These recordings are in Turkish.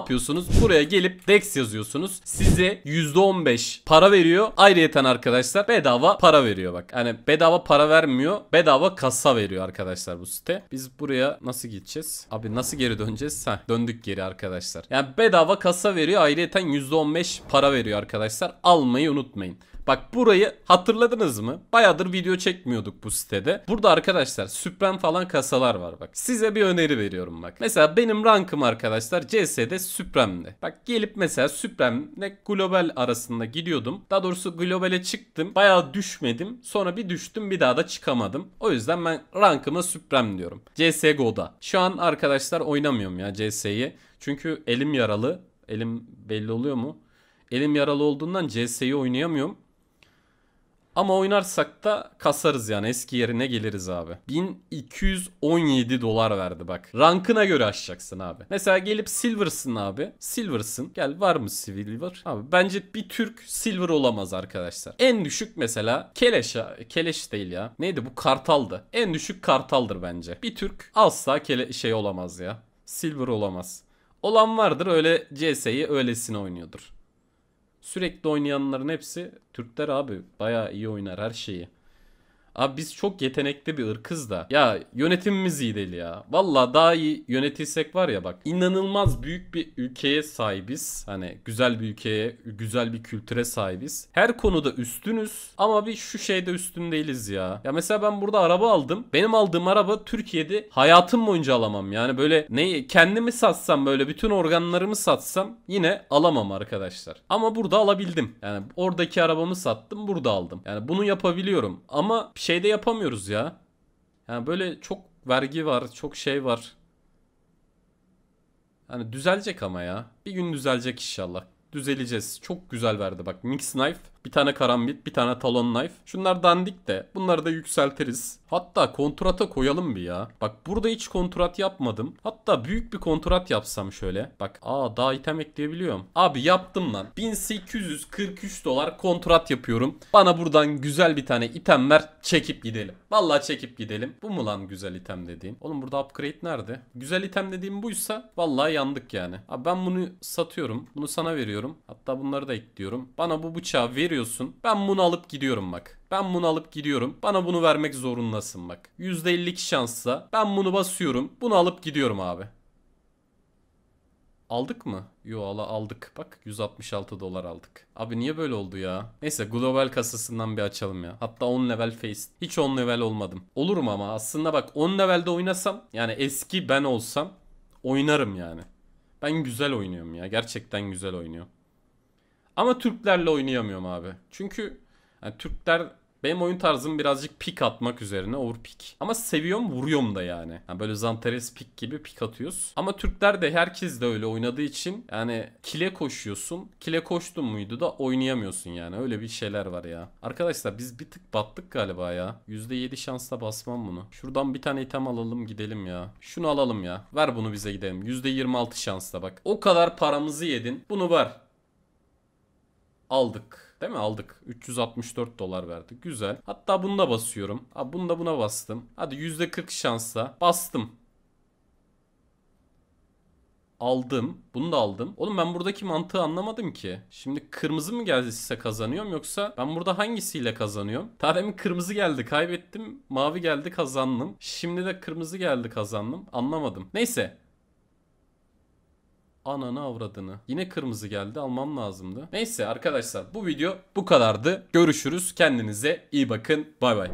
yapıyorsunuz? Buraya gelip Dex yazıyorsunuz. Size %15 para veriyor. Ayrıyeten arkadaşlar bedava para veriyor bak. Hani bedava para vermiyor. Bedava kasa veriyor arkadaşlar bu site. Biz buraya nasıl gideceğiz? Abi nasıl geri döneceğiz? Heh, döndük geri arkadaşlar. Yani bedava kasa veriyor. Ayrıyeten %15 para veriyor arkadaşlar. Almayı unutmayın. Bak burayı hatırladınız mı? Bayağıdır video çekmiyorduk bu sitede. Burada arkadaşlar süprem falan kasalar var bak. Size bir öneri veriyorum bak. Mesela benim rankım arkadaşlar CS'de süpremde. Bak gelip mesela süpremle global arasında gidiyordum. Daha doğrusu globale çıktım. Bayağı düşmedim. Sonra bir düştüm bir daha da çıkamadım. O yüzden ben rankıma süprem diyorum. CSGO'da. Şu an arkadaşlar oynamıyorum ya CS'yi. Çünkü elim yaralı. Elim belli oluyor mu? Elim yaralı olduğundan CS'yi oynayamıyorum. Ama oynarsak da kasarız yani eski yerine geliriz abi. 1217 dolar verdi bak. Rankına göre açacaksın abi. Mesela gelip Silver'sın abi. Silver'sın. Gel var mı Silver? Abi bence bir Türk Silver olamaz arkadaşlar. En düşük mesela Keleş. Keleş değil ya. Neydi bu Kartal'dı. En düşük Kartal'dır bence. Bir Türk asla kele şey olamaz ya. Silver olamaz. Olan vardır öyle CS'yi öylesine oynuyordur. Sürekli oynayanların hepsi Türkler abi. Bayağı iyi oynar her şeyi. Abi biz çok yetenekli bir ırkız da. Ya yönetimimiz iyi değil ya. Valla daha iyi yönetilsek var ya bak. inanılmaz büyük bir ülkeye sahibiz. Hani güzel bir ülkeye, güzel bir kültüre sahibiz. Her konuda üstünüz ama bir şu şeyde üstün değiliz ya. Ya mesela ben burada araba aldım. Benim aldığım araba Türkiye'de hayatım boyunca alamam. Yani böyle ne kendimi satsam böyle bütün organlarımı satsam yine alamam arkadaşlar. Ama burada alabildim. Yani oradaki arabamı sattım, burada aldım. Yani bunu yapabiliyorum. Ama şey şeyde yapamıyoruz ya. Yani böyle çok vergi var, çok şey var. Hani düzelecek ama ya. Bir gün düzelecek inşallah. Düzeleceğiz. Çok güzel verdi bak. Mix knife, bir tane karambit, bir tane talon knife. Şunlar dandik de bunları da yükseltiriz. Hatta kontrata koyalım bir ya. Bak burada hiç kontrat yapmadım. Hatta büyük bir kontrat yapsam şöyle. Bak aa daha item ekleyebiliyorum. Abi yaptım lan. 1843 dolar kontrat yapıyorum. Bana buradan güzel bir tane item ver. Çekip gidelim. Vallahi çekip gidelim. Bu mu lan güzel item dediğin? Oğlum burada upgrade nerede? Güzel item dediğim buysa vallahi yandık yani. Abi ben bunu satıyorum. Bunu sana veriyorum. Hatta bunları da ekliyorum. Bana bu bıçağı veriyorsun. Ben bunu alıp gidiyorum bak. Ben bunu alıp gidiyorum. Bana bunu vermek zorundasın bak. %52 şanssa ben bunu basıyorum. Bunu alıp gidiyorum abi. Aldık mı? Yo ala aldık. Bak 166 dolar aldık. Abi niye böyle oldu ya? Neyse global kasasından bir açalım ya. Hatta 10 level face. Hiç 10 level olmadım. Olurum ama aslında bak 10 levelde oynasam yani eski ben olsam oynarım yani. Ben güzel oynuyorum ya. Gerçekten güzel oynuyorum. Ama Türklerle oynayamıyorum abi. Çünkü yani Türkler benim oyun tarzım birazcık pik atmak üzerine overpick. Ama seviyorum vuruyorum da yani. yani böyle Zantares pik gibi pik atıyoruz. Ama Türkler de herkes de öyle oynadığı için yani kile koşuyorsun. Kile koştun muydu da oynayamıyorsun yani. Öyle bir şeyler var ya. Arkadaşlar biz bir tık battık galiba ya. %7 şansla basmam bunu. Şuradan bir tane item alalım gidelim ya. Şunu alalım ya. Ver bunu bize gidelim. %26 şansla bak. O kadar paramızı yedin. Bunu ver. Aldık. Değil mi? Aldık. 364 dolar verdik. Güzel. Hatta bunu da basıyorum. Ha, bunu da buna bastım. Hadi %40 şansla. Bastım. Aldım. Bunu da aldım. Oğlum ben buradaki mantığı anlamadım ki. Şimdi kırmızı mı geldi size kazanıyorum yoksa ben burada hangisiyle kazanıyorum? Daha demin kırmızı geldi kaybettim. Mavi geldi kazandım. Şimdi de kırmızı geldi kazandım. Anlamadım. Neyse Ananı avradını. Yine kırmızı geldi almam lazımdı. Neyse arkadaşlar bu video bu kadardı. Görüşürüz. Kendinize iyi bakın. Bay bay.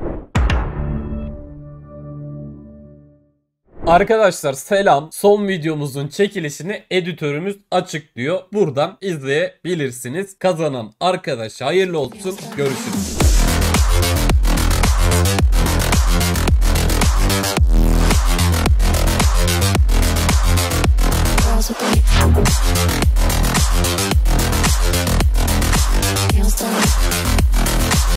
Arkadaşlar selam. Son videomuzun çekilişini editörümüz açıklıyor. Buradan izleyebilirsiniz. Kazanan arkadaş hayırlı olsun. Görüşürüz. Gracias.